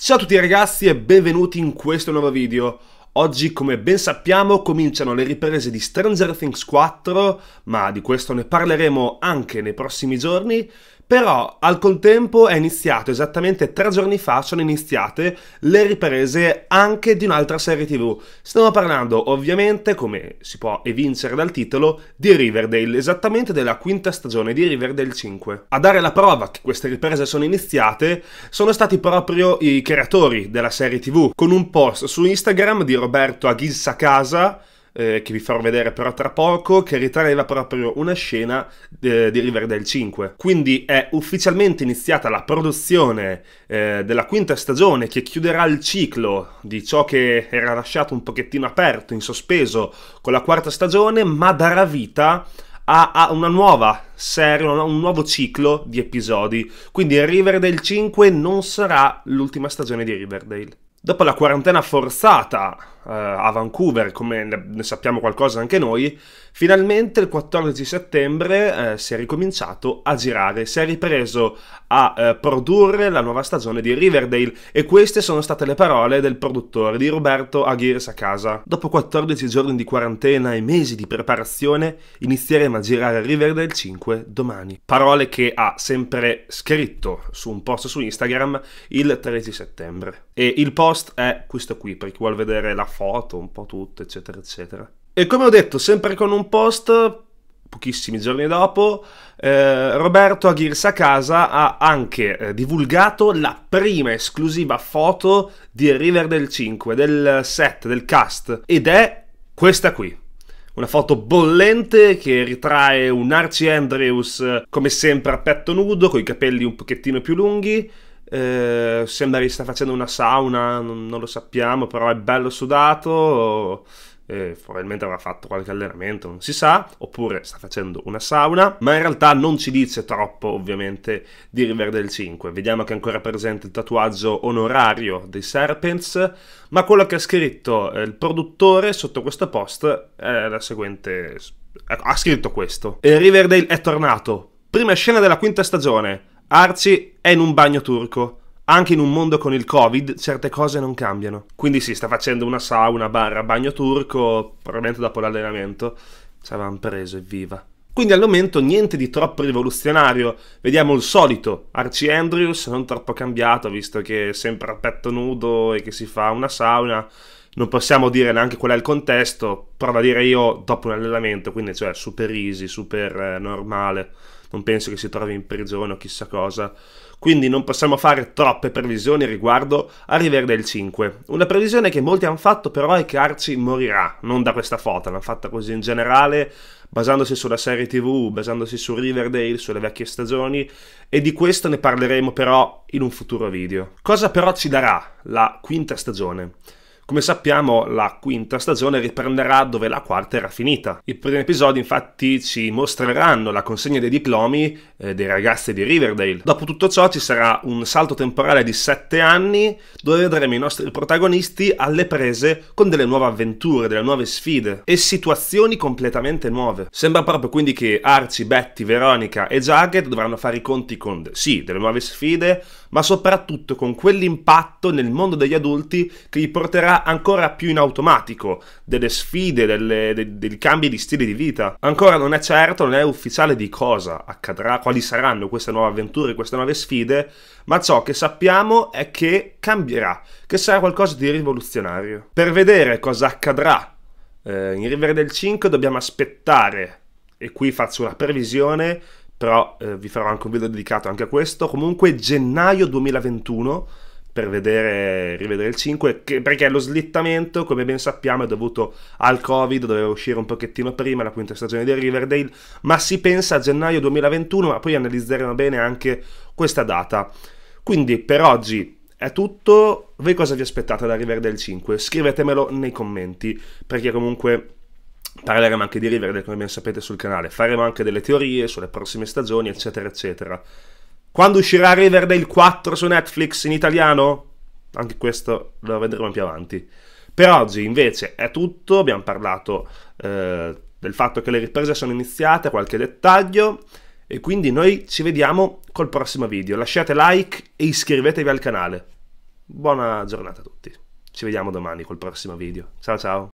Ciao a tutti ragazzi e benvenuti in questo nuovo video. Oggi, come ben sappiamo, cominciano le riprese di Stranger Things 4, ma di questo ne parleremo anche nei prossimi giorni però al contempo è iniziato esattamente tre giorni fa sono iniziate le riprese anche di un'altra serie tv stiamo parlando ovviamente come si può evincere dal titolo di Riverdale esattamente della quinta stagione di Riverdale 5 a dare la prova che queste riprese sono iniziate sono stati proprio i creatori della serie tv con un post su Instagram di Roberto Aghissacasa eh, che vi farò vedere però tra poco, che ritraeva proprio una scena eh, di Riverdale 5. Quindi è ufficialmente iniziata la produzione eh, della quinta stagione che chiuderà il ciclo di ciò che era lasciato un pochettino aperto, in sospeso, con la quarta stagione, ma darà vita a, una nuova serie, un nuovo ciclo di episodi. Quindi Riverdale 5 non sarà l'ultima stagione di Riverdale. Dopo la quarantena forzata eh, a Vancouver, come ne sappiamo qualcosa anche noi, finalmente il 14 settembre eh, si è ricominciato a girare, si è ripreso a eh, produrre la nuova stagione di Riverdale e queste sono state le parole del produttore di Roberto Aguirre Sacasa. Dopo 14 giorni di quarantena e mesi di preparazione inizieremo a girare Riverdale 5 domani. Parole che ha sempre scritto su un post su Instagram il 13 settembre. E il post è questo qui per chi vuole vedere la foto, un po' tutto, eccetera, eccetera. E come ho detto, sempre con un post, pochissimi giorni dopo, eh, Roberto Aguirre a casa ha anche eh, divulgato la prima esclusiva foto di Riverdale 5, del set, del cast, ed è questa qui. Una foto bollente che ritrae un Archie Andrews eh, come sempre a petto nudo, con i capelli un pochettino più lunghi, eh, sembra che sta facendo una sauna, non, non, lo sappiamo, però è bello sudato. Eh, probabilmente avrà fatto qualche allenamento, non si sa, oppure sta facendo una sauna, ma in realtà non ci dice troppo ovviamente di Riverdale 5. Vediamo che è ancora presente il tatuaggio onorario dei Serpents, ma quello che ha scritto eh, il produttore sotto questo post è la seguente... ha scritto questo. E Riverdale è tornato, prima scena della quinta stagione, Arci è in un bagno turco. Anche in un mondo con il Covid certe cose non cambiano. Quindi si sì, sta facendo una sauna barra bagno turco, probabilmente dopo l'allenamento. Ci avevamo preso, evviva. Quindi al momento niente di troppo rivoluzionario, vediamo il solito Archie Andrews, non troppo cambiato visto che è sempre a petto nudo e che si fa una sauna, non possiamo dire neanche qual è il contesto, prova a dire io dopo un allenamento, quindi cioè super easy, super eh, normale, non penso che si trovi in prigione o chissà cosa. Quindi non possiamo fare troppe previsioni riguardo a Riverdale 5. Una previsione che molti hanno fatto però è che Arci morirà, non da questa foto, l'hanno fatta così in generale, basandosi sulla serie tv, basandosi su Riverdale, sulle vecchie stagioni, e di questo ne parleremo però in un futuro video. Cosa però ci darà la quinta stagione? Come sappiamo, la quinta stagione riprenderà dove la quarta era finita. I primi episodi, infatti, ci mostreranno la consegna dei diplomi eh, dei ragazzi di Riverdale. Dopo tutto ciò, ci sarà un salto temporale di 7 anni dove vedremo i nostri protagonisti alle prese con delle nuove avventure, delle nuove sfide e situazioni completamente nuove. Sembra proprio quindi che Archie, Betty, Veronica e Jagged dovranno fare i conti con, sì, delle nuove sfide, ma soprattutto con quell'impatto nel mondo degli adulti che li porterà ancora più in automatico, delle sfide, delle, dei, dei cambi di stile di vita. Ancora non è certo, non è ufficiale di cosa accadrà, quali saranno queste nuove avventure, queste nuove sfide, ma ciò che sappiamo è che cambierà, che sarà qualcosa di rivoluzionario. Per vedere cosa accadrà eh, in Riverdale 5 dobbiamo aspettare, e qui faccio una previsione, però eh, vi farò anche un video dedicato anche a questo, comunque gennaio 2021 per vedere, rivedere il 5, che, perché lo slittamento, come ben sappiamo, è dovuto al Covid, doveva uscire un pochettino prima la quinta stagione di Riverdale, ma si pensa a gennaio 2021, ma poi analizzeremo bene anche questa data. Quindi per oggi è tutto. Voi cosa vi aspettate da Riverdale 5? Scrivetemelo nei commenti, perché comunque parleremo anche di Riverdale, come ben sapete, sul canale. Faremo anche delle teorie sulle prossime stagioni, eccetera, eccetera. Quando uscirà Riverdale 4 su Netflix in italiano? Anche questo lo vedremo più avanti. Per oggi invece è tutto, abbiamo parlato eh, del fatto che le riprese sono iniziate, qualche dettaglio e quindi noi ci vediamo col prossimo video. Lasciate like e iscrivetevi al canale. Buona giornata a tutti. Ci vediamo domani col prossimo video. Ciao ciao.